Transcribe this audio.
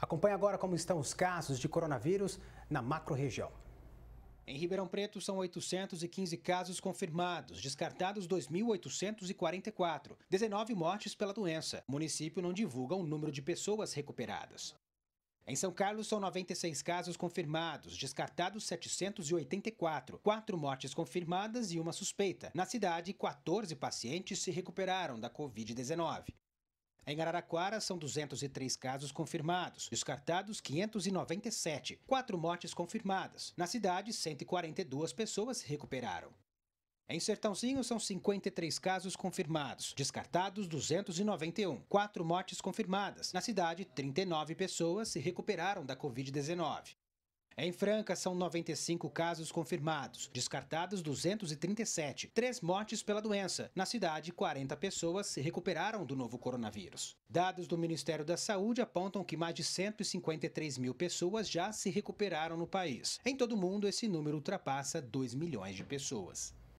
Acompanhe agora como estão os casos de coronavírus na macro-região. Em Ribeirão Preto, são 815 casos confirmados, descartados 2.844, 19 mortes pela doença. O município não divulga o número de pessoas recuperadas. Em São Carlos, são 96 casos confirmados, descartados 784, 4 mortes confirmadas e uma suspeita. Na cidade, 14 pacientes se recuperaram da Covid-19. Em Araraquara, são 203 casos confirmados, descartados 597, quatro mortes confirmadas. Na cidade, 142 pessoas se recuperaram. Em Sertãozinho, são 53 casos confirmados, descartados 291, quatro mortes confirmadas. Na cidade, 39 pessoas se recuperaram da Covid-19. Em Franca, são 95 casos confirmados, descartados 237, três mortes pela doença. Na cidade, 40 pessoas se recuperaram do novo coronavírus. Dados do Ministério da Saúde apontam que mais de 153 mil pessoas já se recuperaram no país. Em todo o mundo, esse número ultrapassa 2 milhões de pessoas.